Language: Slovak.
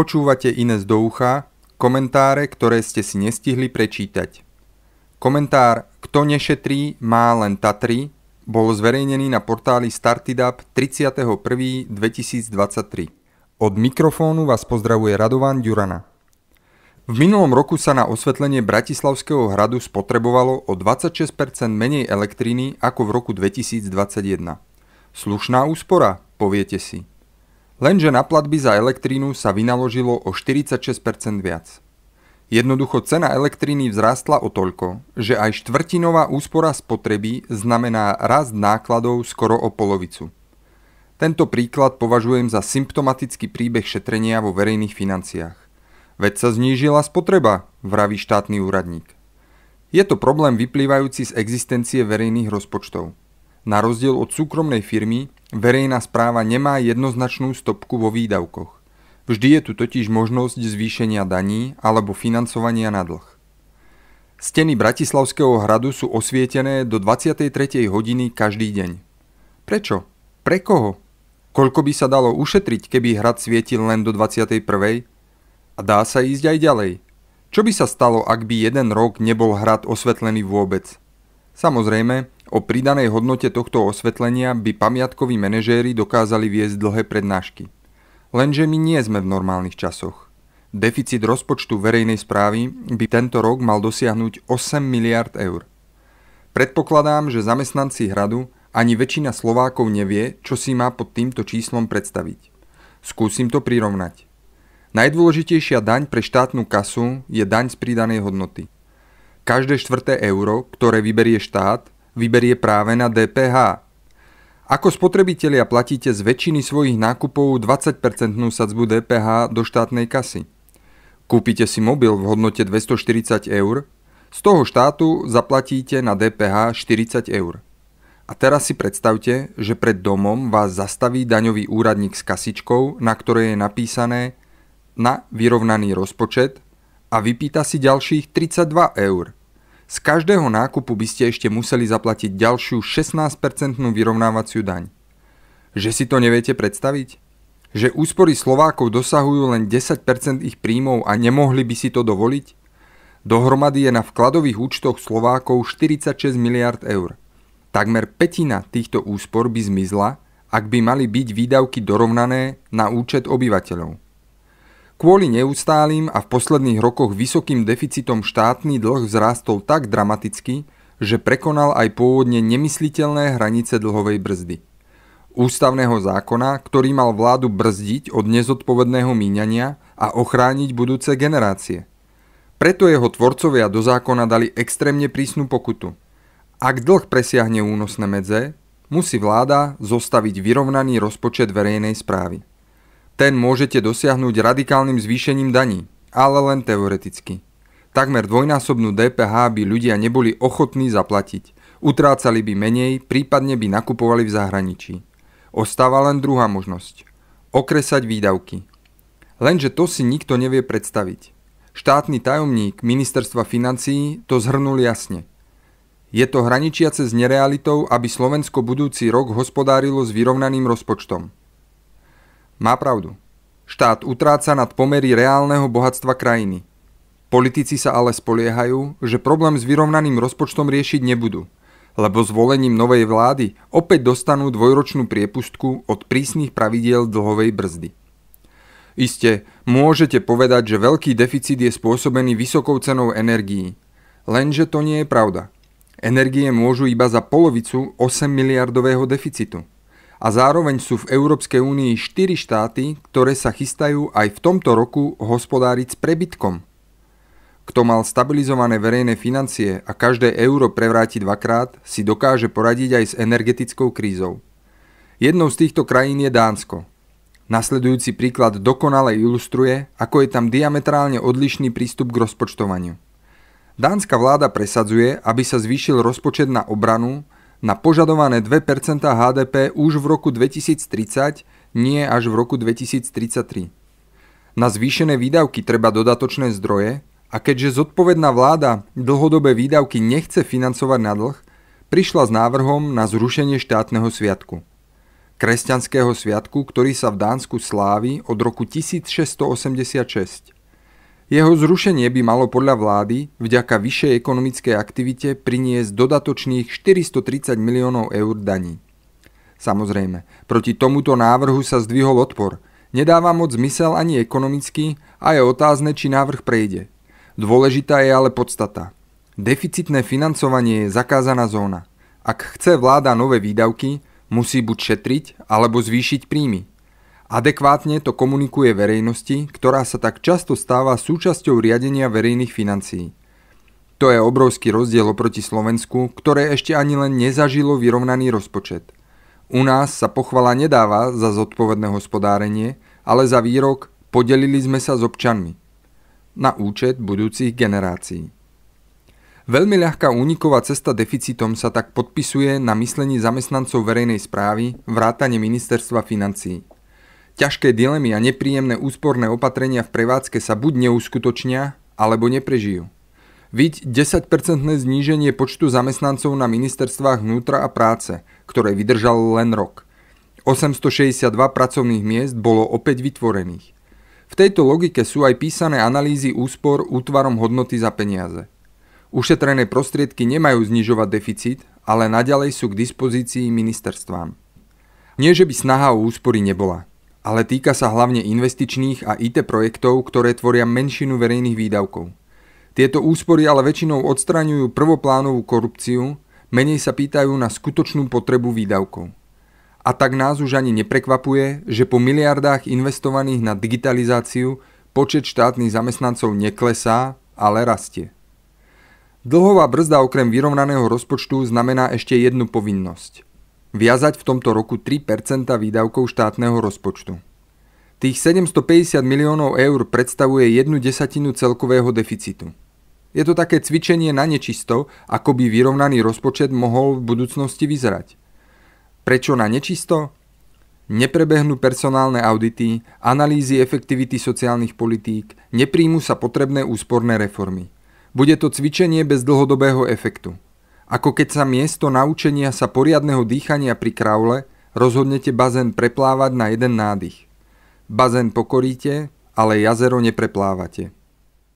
Počúvate Ines do ucha, komentáre, ktoré ste si nestihli prečítať. Komentár Kto nešetrí, má len Tatry bol zverejnený na portáli Startidap 31.1.2023. Od mikrofónu vás pozdravuje Radovan Ďurana. V minulom roku sa na osvetlenie Bratislavského hradu spotrebovalo o 26% menej elektriny ako v roku 2021. Slušná úspora, poviete si. Lenže na platby za elektrínu sa vynaložilo o 46% viac. Jednoducho cena elektríny vzrástla o toľko, že aj štvrtinová úspora spotreby znamená rast nákladov skoro o polovicu. Tento príklad považujem za symptomatický príbeh šetrenia vo verejných financiách. Veď sa znížila spotreba, vraví štátny úradník. Je to problém vyplývajúci z existencie verejných rozpočtov. Na rozdiel od súkromnej firmy, Verejná správa nemá jednoznačnú stopku vo výdavkoch. Vždy je tu totiž možnosť zvýšenia daní alebo financovania na dlh. Steny Bratislavského hradu sú osvietené do 23. hodiny každý deň. Prečo? Pre koho? Koľko by sa dalo ušetriť, keby hrad svietil len do 21. A dá sa ísť aj ďalej. Čo by sa stalo, ak by jeden rok nebol hrad osvetlený vôbec? Samozrejme, o pridanej hodnote tohto osvetlenia by pamiatkoví manažéri dokázali viesť dlhé prednášky. Lenže my nie sme v normálnych časoch. Deficit rozpočtu verejnej správy by tento rok mal dosiahnuť 8 miliard eur. Predpokladám, že zamestnanci hradu ani väčšina Slovákov nevie, čo si má pod týmto číslom predstaviť. Skúsim to prirovnať. Najdôležitejšia daň pre štátnu kasu je daň z pridanej hodnoty. Každé štvrté euro, ktoré vyberie štát, vyberie práve na DPH. Ako spotrebitelia platíte z väčšiny svojich nákupov 20% sadzbu DPH do štátnej kasy. Kúpite si mobil v hodnote 240 eur, z toho štátu zaplatíte na DPH 40 eur. A teraz si predstavte, že pred domom vás zastaví daňový úradník s kasičkou, na ktorej je napísané na vyrovnaný rozpočet a vypýta si ďalších 32 eur. Z každého nákupu by ste ešte museli zaplatiť ďalšiu 16-percentnú vyrovnávaciu daň. Že si to neviete predstaviť? Že úspory Slovákov dosahujú len 10% ich príjmov a nemohli by si to dovoliť? Dohromady je na vkladových účtoch Slovákov 46 miliard eur. Takmer petina týchto úspor by zmizla, ak by mali byť výdavky dorovnané na účet obyvateľov. Kvôli neustálým a v posledných rokoch vysokým deficitom štátny dlh vzrástol tak dramaticky, že prekonal aj pôvodne nemysliteľné hranice dlhovej brzdy. Ústavného zákona, ktorý mal vládu brzdiť od nezodpovedného míňania a ochrániť budúce generácie. Preto jeho tvorcovia do zákona dali extrémne prísnu pokutu. Ak dlh presiahne únosné medze, musí vláda zostaviť vyrovnaný rozpočet verejnej správy. Ten môžete dosiahnuť radikálnym zvýšením daní, ale len teoreticky. Takmer dvojnásobnú DPH by ľudia neboli ochotní zaplatiť. Utrácali by menej, prípadne by nakupovali v zahraničí. Ostáva len druhá možnosť. Okresať výdavky. Lenže to si nikto nevie predstaviť. Štátny tajomník ministerstva financií to zhrnul jasne. Je to hraničiace s nerealitou, aby Slovensko budúci rok hospodárilo s vyrovnaným rozpočtom. Má pravdu. Štát utráca nad pomery reálneho bohatstva krajiny. Politici sa ale spoliehajú, že problém s vyrovnaným rozpočtom riešiť nebudú, lebo zvolením novej vlády opäť dostanú dvojročnú priepustku od prísnych pravidiel dlhovej brzdy. Iste, môžete povedať, že veľký deficit je spôsobený vysokou cenou energií. Lenže to nie je pravda. Energie môžu iba za polovicu 8 miliardového deficitu a zároveň sú v Európskej únii 4 štáty, ktoré sa chystajú aj v tomto roku hospodáriť s prebytkom. Kto mal stabilizované verejné financie a každé euro prevráti dvakrát, si dokáže poradiť aj s energetickou krízou. Jednou z týchto krajín je Dánsko. Nasledujúci príklad dokonale ilustruje, ako je tam diametrálne odlišný prístup k rozpočtovaniu. Dánska vláda presadzuje, aby sa zvýšil rozpočet na obranu, na požadované 2% HDP už v roku 2030, nie až v roku 2033. Na zvýšené výdavky treba dodatočné zdroje a keďže zodpovedná vláda dlhodobé výdavky nechce financovať na dlh, prišla s návrhom na zrušenie štátneho sviatku. Kresťanského sviatku, ktorý sa v Dánsku slávi od roku 1686. Jeho zrušenie by malo podľa vlády vďaka vyššej ekonomickej aktivite priniesť dodatočných 430 miliónov eur daní. Samozrejme, proti tomuto návrhu sa zdvihol odpor. Nedáva moc zmysel ani ekonomicky a je otázne, či návrh prejde. Dôležitá je ale podstata. Deficitné financovanie je zakázaná zóna. Ak chce vláda nové výdavky, musí buď šetriť alebo zvýšiť príjmy. Adekvátne to komunikuje verejnosti, ktorá sa tak často stáva súčasťou riadenia verejných financií. To je obrovský rozdiel oproti Slovensku, ktoré ešte ani len nezažilo vyrovnaný rozpočet. U nás sa pochvala nedáva za zodpovedné hospodárenie, ale za výrok podelili sme sa s občanmi. Na účet budúcich generácií. Veľmi ľahká úniková cesta deficitom sa tak podpisuje na myslení zamestnancov verejnej správy vrátane ministerstva financií. Ťažké dilemy a nepríjemné úsporné opatrenia v prevádzke sa buď neuskutočnia, alebo neprežijú. Viď 10-percentné zníženie počtu zamestnancov na ministerstvách vnútra a práce, ktoré vydržal len rok. 862 pracovných miest bolo opäť vytvorených. V tejto logike sú aj písané analýzy úspor útvarom hodnoty za peniaze. Ušetrené prostriedky nemajú znižovať deficit, ale naďalej sú k dispozícii ministerstvám. Nie, že by snaha o úspory nebola ale týka sa hlavne investičných a IT projektov, ktoré tvoria menšinu verejných výdavkov. Tieto úspory ale väčšinou odstraňujú prvoplánovú korupciu, menej sa pýtajú na skutočnú potrebu výdavkov. A tak nás už ani neprekvapuje, že po miliardách investovaných na digitalizáciu počet štátnych zamestnancov neklesá, ale rastie. Dlhová brzda okrem vyrovnaného rozpočtu znamená ešte jednu povinnosť – viazať v tomto roku 3 výdavkov štátneho rozpočtu. Tých 750 miliónov eur predstavuje jednu desatinu celkového deficitu. Je to také cvičenie na nečisto, ako by vyrovnaný rozpočet mohol v budúcnosti vyzerať. Prečo na nečisto? neprebehnú personálne audity, analýzy efektivity sociálnych politík, nepríjmu sa potrebné úsporné reformy. Bude to cvičenie bez dlhodobého efektu. Ako keď sa miesto naučenia sa poriadneho dýchania pri kraule rozhodnete bazén preplávať na jeden nádych. Bazén pokoríte, ale jazero nepreplávate.